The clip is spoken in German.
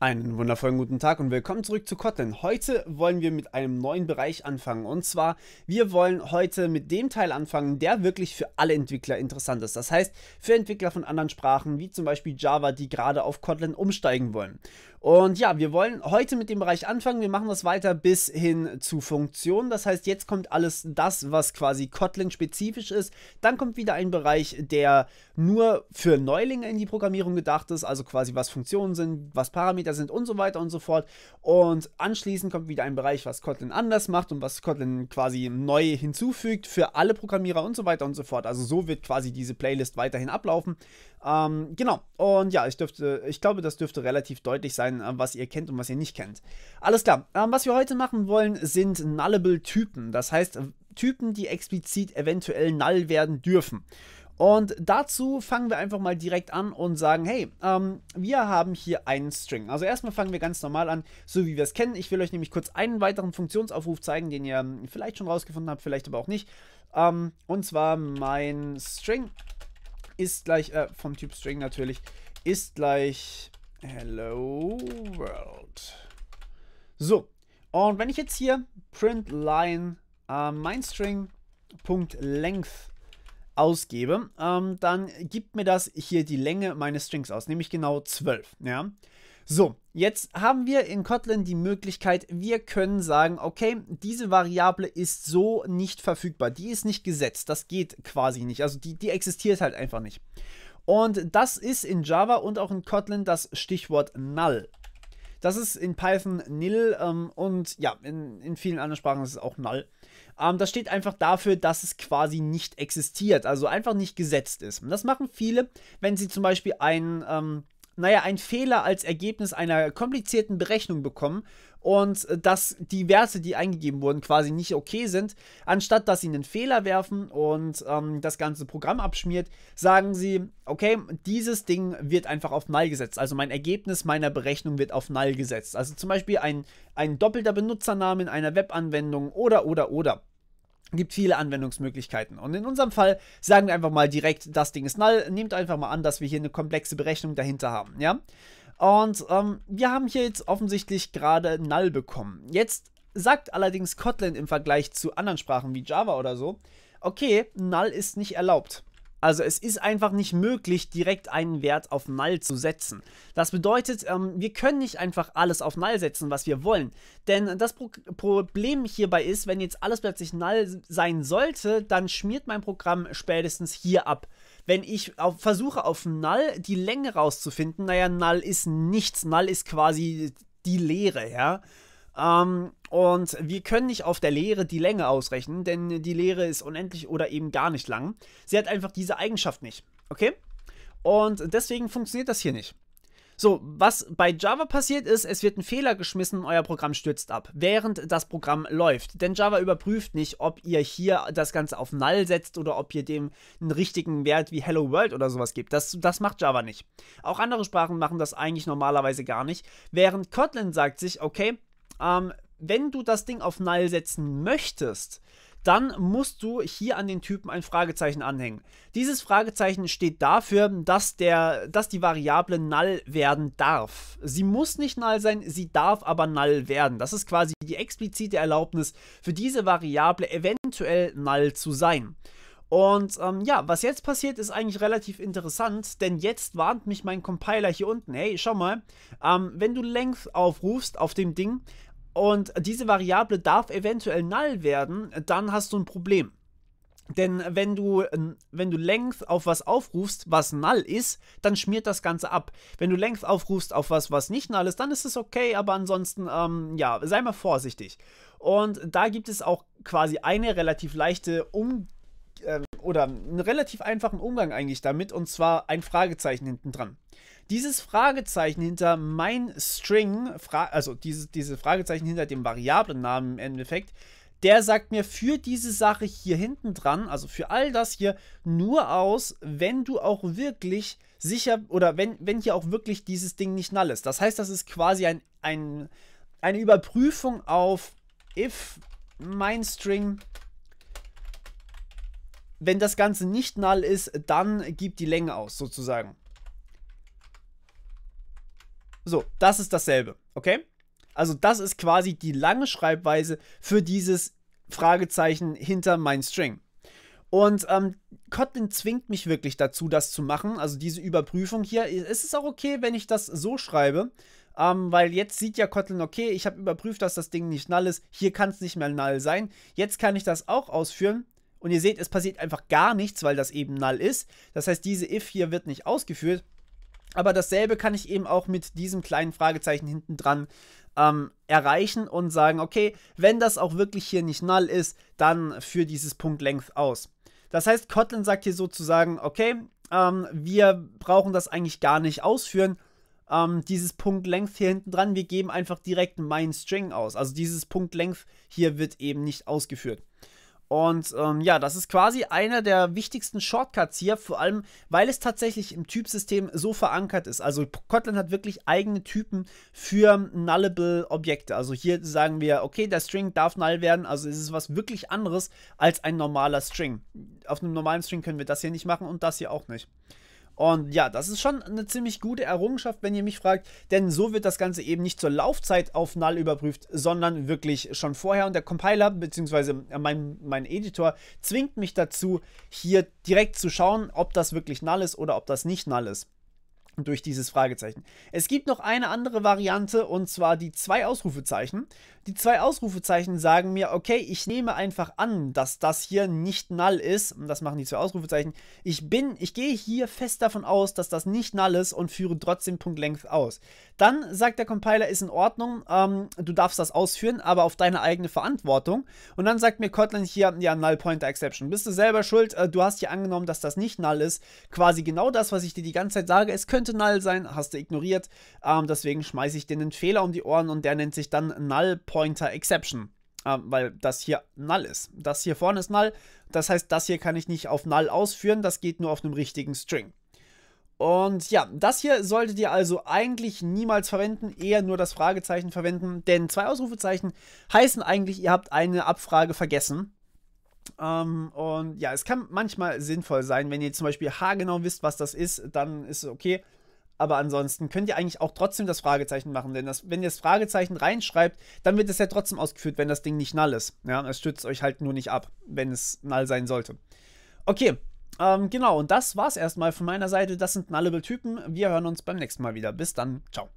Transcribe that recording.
Einen wundervollen guten Tag und willkommen zurück zu Kotlin. Heute wollen wir mit einem neuen Bereich anfangen und zwar, wir wollen heute mit dem Teil anfangen, der wirklich für alle Entwickler interessant ist. Das heißt, für Entwickler von anderen Sprachen, wie zum Beispiel Java, die gerade auf Kotlin umsteigen wollen. Und ja, wir wollen heute mit dem Bereich anfangen. Wir machen das weiter bis hin zu Funktionen. Das heißt, jetzt kommt alles das, was quasi Kotlin-spezifisch ist. Dann kommt wieder ein Bereich, der nur für Neulinge in die Programmierung gedacht ist, also quasi was Funktionen sind, was Parameter Parameter sind und so weiter und so fort. Und anschließend kommt wieder ein Bereich, was Kotlin anders macht und was Kotlin quasi neu hinzufügt für alle Programmierer und so weiter und so fort. Also so wird quasi diese Playlist weiterhin ablaufen. Ähm, genau. Und ja, ich dürfte, ich glaube, das dürfte relativ deutlich sein, äh, was ihr kennt und was ihr nicht kennt. Alles klar. Ähm, was wir heute machen wollen, sind Nullable Typen. Das heißt, äh, Typen, die explizit eventuell null werden dürfen. Und dazu fangen wir einfach mal direkt an und sagen, hey, ähm, wir haben hier einen String. Also erstmal fangen wir ganz normal an, so wie wir es kennen. Ich will euch nämlich kurz einen weiteren Funktionsaufruf zeigen, den ihr ähm, vielleicht schon rausgefunden habt, vielleicht aber auch nicht. Ähm, und zwar mein String ist gleich, äh, vom Typ String natürlich, ist gleich Hello World. So, und wenn ich jetzt hier print line äh, mein String ausgebe, ähm, dann gibt mir das hier die Länge meines Strings aus, nämlich genau 12. Ja? So, jetzt haben wir in Kotlin die Möglichkeit, wir können sagen, okay, diese Variable ist so nicht verfügbar, die ist nicht gesetzt, das geht quasi nicht, also die, die existiert halt einfach nicht. Und das ist in Java und auch in Kotlin das Stichwort null. Das ist in Python nil ähm, und ja, in, in vielen anderen Sprachen ist es auch null. Ähm, das steht einfach dafür, dass es quasi nicht existiert, also einfach nicht gesetzt ist. Und das machen viele, wenn sie zum Beispiel ein, ähm, naja, einen Fehler als Ergebnis einer komplizierten Berechnung bekommen und äh, dass die Werte, die eingegeben wurden, quasi nicht okay sind. Anstatt dass sie einen Fehler werfen und ähm, das ganze Programm abschmiert, sagen sie, okay, dieses Ding wird einfach auf Null gesetzt. Also mein Ergebnis meiner Berechnung wird auf Null gesetzt. Also zum Beispiel ein, ein doppelter Benutzername in einer Webanwendung oder, oder, oder gibt viele Anwendungsmöglichkeiten. Und in unserem Fall sagen wir einfach mal direkt, das Ding ist null. Nehmt einfach mal an, dass wir hier eine komplexe Berechnung dahinter haben, ja? Und ähm, wir haben hier jetzt offensichtlich gerade null bekommen. Jetzt sagt allerdings Kotlin im Vergleich zu anderen Sprachen wie Java oder so, okay, null ist nicht erlaubt. Also es ist einfach nicht möglich, direkt einen Wert auf Null zu setzen. Das bedeutet, ähm, wir können nicht einfach alles auf Null setzen, was wir wollen. Denn das Pro Problem hierbei ist, wenn jetzt alles plötzlich Null sein sollte, dann schmiert mein Programm spätestens hier ab. Wenn ich auf, versuche, auf Null die Länge rauszufinden, naja, Null ist nichts. Null ist quasi die Leere, ja. Ähm, und wir können nicht auf der Lehre die Länge ausrechnen, denn die Lehre ist unendlich oder eben gar nicht lang. Sie hat einfach diese Eigenschaft nicht. Okay? Und deswegen funktioniert das hier nicht. So, was bei Java passiert ist, es wird ein Fehler geschmissen und euer Programm stürzt ab, während das Programm läuft. Denn Java überprüft nicht, ob ihr hier das Ganze auf Null setzt oder ob ihr dem einen richtigen Wert wie Hello World oder sowas gibt. Das, das macht Java nicht. Auch andere Sprachen machen das eigentlich normalerweise gar nicht. Während Kotlin sagt sich, okay, ähm, wenn du das Ding auf Null setzen möchtest, dann musst du hier an den Typen ein Fragezeichen anhängen. Dieses Fragezeichen steht dafür, dass, der, dass die Variable null werden darf. Sie muss nicht null sein, sie darf aber null werden. Das ist quasi die explizite Erlaubnis für diese Variable eventuell null zu sein. Und ähm, ja, was jetzt passiert, ist eigentlich relativ interessant, denn jetzt warnt mich mein Compiler hier unten. Hey, schau mal, ähm, wenn du Length aufrufst auf dem Ding, und diese Variable darf eventuell null werden, dann hast du ein Problem. Denn wenn du, ähm, wenn du Length auf was aufrufst, was null ist, dann schmiert das Ganze ab. Wenn du Length aufrufst auf was, was nicht null ist, dann ist es okay, aber ansonsten, ähm, ja, sei mal vorsichtig. Und da gibt es auch quasi eine relativ leichte Umgebung oder einen relativ einfachen Umgang eigentlich damit und zwar ein Fragezeichen hinten dran. Dieses Fragezeichen hinter mein String, also dieses diese Fragezeichen hinter dem Variablennamen im Endeffekt, der sagt mir für diese Sache hier hinten dran, also für all das hier, nur aus, wenn du auch wirklich sicher oder wenn, wenn hier auch wirklich dieses Ding nicht null ist. Das heißt, das ist quasi ein, ein, eine Überprüfung auf if mein String wenn das Ganze nicht null ist, dann gibt die Länge aus, sozusagen. So, das ist dasselbe, okay? Also das ist quasi die lange Schreibweise für dieses Fragezeichen hinter mein String. Und ähm, Kotlin zwingt mich wirklich dazu, das zu machen. Also diese Überprüfung hier. Es ist auch okay, wenn ich das so schreibe. Ähm, weil jetzt sieht ja Kotlin, okay, ich habe überprüft, dass das Ding nicht null ist. Hier kann es nicht mehr null sein. Jetzt kann ich das auch ausführen. Und ihr seht, es passiert einfach gar nichts, weil das eben null ist. Das heißt, diese if hier wird nicht ausgeführt. Aber dasselbe kann ich eben auch mit diesem kleinen Fragezeichen hinten dran ähm, erreichen und sagen, okay, wenn das auch wirklich hier nicht null ist, dann für dieses Punkt length aus. Das heißt, Kotlin sagt hier sozusagen, okay, ähm, wir brauchen das eigentlich gar nicht ausführen, ähm, dieses Punkt Length hier hinten dran. Wir geben einfach direkt mein String aus. Also dieses Punkt Length hier wird eben nicht ausgeführt. Und ähm, ja, das ist quasi einer der wichtigsten Shortcuts hier, vor allem weil es tatsächlich im Typsystem so verankert ist. Also Kotlin hat wirklich eigene Typen für nullable Objekte. Also hier sagen wir, okay, der String darf null werden, also es ist was wirklich anderes als ein normaler String. Auf einem normalen String können wir das hier nicht machen und das hier auch nicht. Und ja, das ist schon eine ziemlich gute Errungenschaft, wenn ihr mich fragt, denn so wird das Ganze eben nicht zur Laufzeit auf null überprüft, sondern wirklich schon vorher. Und der Compiler bzw. Äh, mein, mein Editor zwingt mich dazu, hier direkt zu schauen, ob das wirklich null ist oder ob das nicht null ist durch dieses Fragezeichen. Es gibt noch eine andere Variante und zwar die zwei Ausrufezeichen. Die zwei Ausrufezeichen sagen mir, okay, ich nehme einfach an, dass das hier nicht null ist. Und das machen die zwei Ausrufezeichen. Ich bin, ich gehe hier fest davon aus, dass das nicht null ist und führe trotzdem Punkt Length aus. Dann sagt der Compiler, ist in Ordnung, ähm, du darfst das ausführen, aber auf deine eigene Verantwortung. Und dann sagt mir Kotlin hier, ja, null pointer exception. Bist du selber schuld, äh, du hast hier angenommen, dass das nicht null ist. Quasi genau das, was ich dir die ganze Zeit sage. Es könnte konnte null sein, hast du ignoriert. Ähm, deswegen schmeiße ich dir einen Fehler um die Ohren und der nennt sich dann Null Pointer Exception. Ähm, weil das hier null ist. Das hier vorne ist null. Das heißt, das hier kann ich nicht auf null ausführen. Das geht nur auf einem richtigen String. Und ja, das hier solltet ihr also eigentlich niemals verwenden, eher nur das Fragezeichen verwenden, denn zwei Ausrufezeichen heißen eigentlich, ihr habt eine Abfrage vergessen. Ähm, und ja, es kann manchmal sinnvoll sein, wenn ihr zum Beispiel haargenau wisst, was das ist, dann ist es okay. Aber ansonsten könnt ihr eigentlich auch trotzdem das Fragezeichen machen, denn das, wenn ihr das Fragezeichen reinschreibt, dann wird es ja trotzdem ausgeführt, wenn das Ding nicht null ist. Ja, es stützt euch halt nur nicht ab, wenn es null sein sollte. Okay, ähm, genau, und das war's erstmal von meiner Seite. Das sind nullable Typen. Wir hören uns beim nächsten Mal wieder. Bis dann, ciao.